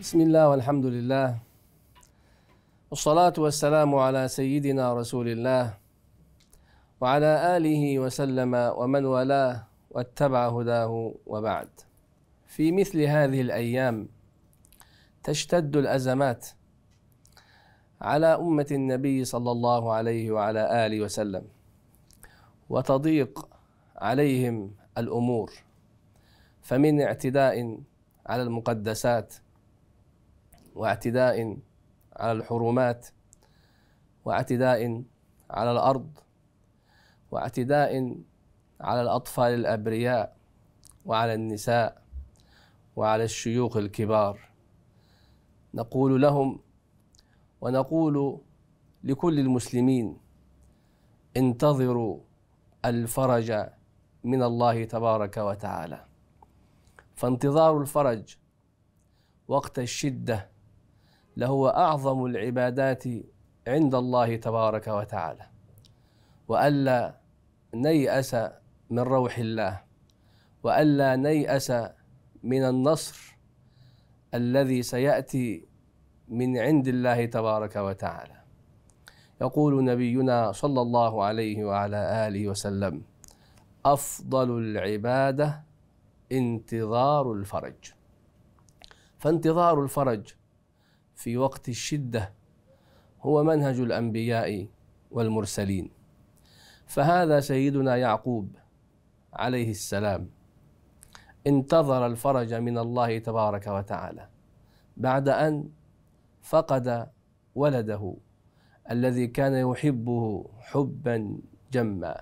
بسم الله والحمد لله والصلاة والسلام على سيدنا رسول الله وعلى آله وسلم ومن والاه واتبع هداه وبعد في مثل هذه الأيام تشتد الأزمات على أمة النبي صلى الله عليه وعلى آله وسلم وتضيق عليهم الأمور فمن اعتداء على المقدسات واعتداء على الحرمات واعتداء على الارض واعتداء على الاطفال الابرياء وعلى النساء وعلى الشيوخ الكبار نقول لهم ونقول لكل المسلمين انتظروا الفرج من الله تبارك وتعالى فانتظار الفرج وقت الشده لهو أعظم العبادات عند الله تبارك وتعالى وألا نيأس من روح الله وألا نيأس من النصر الذي سيأتي من عند الله تبارك وتعالى يقول نبينا صلى الله عليه وعلى آله وسلم أفضل العبادة انتظار الفرج فانتظار الفرج في وقت الشدة هو منهج الأنبياء والمرسلين فهذا سيدنا يعقوب عليه السلام انتظر الفرج من الله تبارك وتعالى بعد أن فقد ولده الذي كان يحبه حبا جما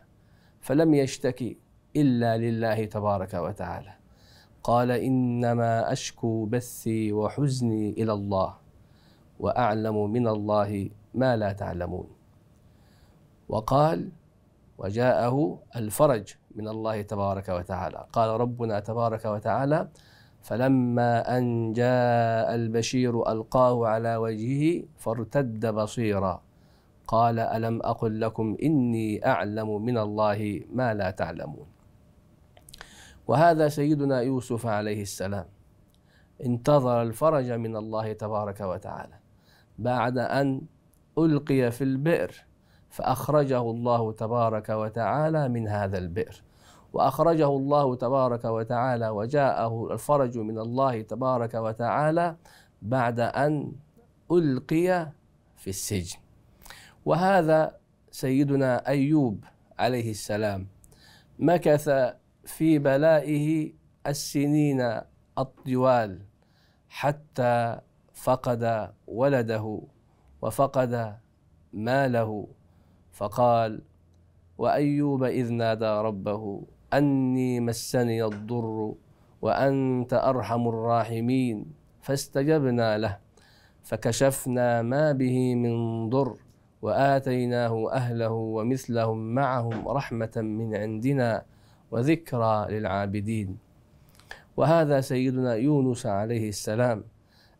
فلم يشتكي إلا لله تبارك وتعالى قال إنما أشكو بثي وحزني إلى الله واعلم من الله ما لا تعلمون وقال وجاءه الفرج من الله تبارك وتعالى قال ربنا تبارك وتعالى فلما ان جاء البشير القاه على وجهه فارتد بصيرا قال الم اقل لكم اني اعلم من الله ما لا تعلمون وهذا سيدنا يوسف عليه السلام انتظر الفرج من الله تبارك وتعالى بعد أن ألقي في البئر فأخرجه الله تبارك وتعالى من هذا البئر وأخرجه الله تبارك وتعالى وجاءه الفرج من الله تبارك وتعالى بعد أن ألقي في السجن وهذا سيدنا أيوب عليه السلام مكث في بلائه السنين الطوال حتى فقد ولده وفقد ماله فقال وايوب اذ نادى ربه اني مسني الضر وانت ارحم الراحمين فاستجبنا له فكشفنا ما به من ضر واتيناه اهله ومثلهم معهم رحمه من عندنا وذكرى للعابدين وهذا سيدنا يونس عليه السلام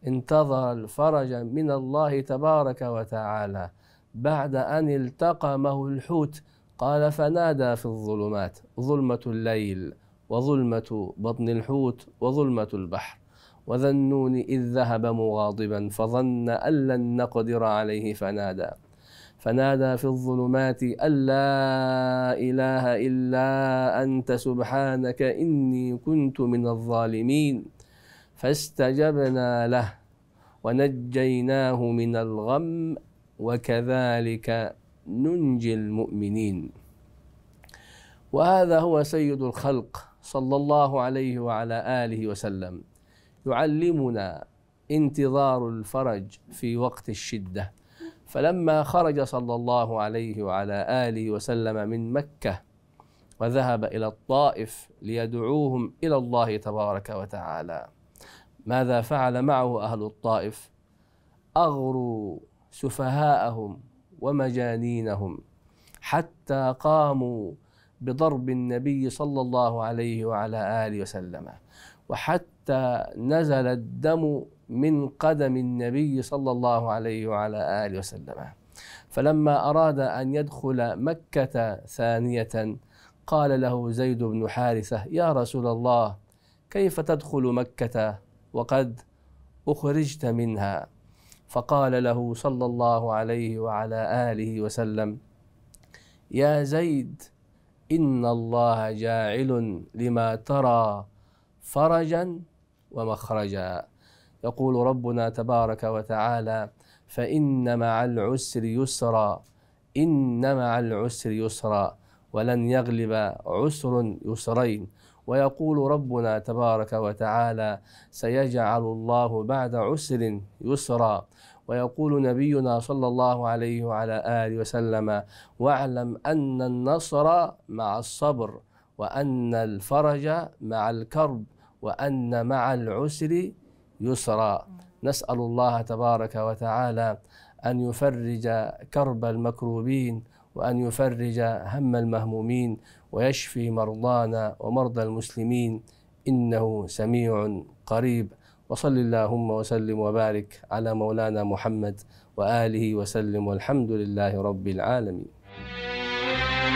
انتظر الفرج من الله تبارك وتعالى بعد أن التقمه الحوت قال فنادى في الظلمات ظلمة الليل وظلمة بطن الحوت وظلمة البحر وذا النون إذ ذهب مغاضبا فظن أن لن نقدر عليه فنادى فنادى في الظلمات أن لا إله إلا أنت سبحانك إني كنت من الظالمين فاستجبنا له ونجيناه من الغم وكذلك ننجي المؤمنين وهذا هو سيد الخلق صلى الله عليه وعلى اله وسلم يعلمنا انتظار الفرج في وقت الشده فلما خرج صلى الله عليه وعلى اله وسلم من مكه وذهب الى الطائف ليدعوهم الى الله تبارك وتعالى ماذا فعل معه أهل الطائف أغروا سفهاءهم ومجانينهم حتى قاموا بضرب النبي صلى الله عليه وعلى آله وسلم وحتى نزل الدم من قدم النبي صلى الله عليه وعلى آله وسلم فلما أراد أن يدخل مكة ثانية قال له زيد بن حارثة يا رسول الله كيف تدخل مكة وقد أخرجت منها فقال له صلى الله عليه وعلى آله وسلم يا زيد إن الله جاعل لما ترى فرجا ومخرجا يقول ربنا تبارك وتعالى فإن مع العسر يسرا إن مع العسر يسرا ولن يغلب عسر يسرين ويقول ربنا تبارك وتعالى سيجعل الله بعد عسر يسرا ويقول نبينا صلى الله عليه وعلى آله وسلم واعلم أن النصر مع الصبر وأن الفرج مع الكرب وأن مع العسر يسرا نسأل الله تبارك وتعالى أن يفرج كرب المكروبين وأن يفرج هم المهمومين ويشفي مرضانا ومرضى المسلمين إنه سميع قريب وصل اللهم وسلم وبارك على مولانا محمد وآله وسلم والحمد لله رب العالمين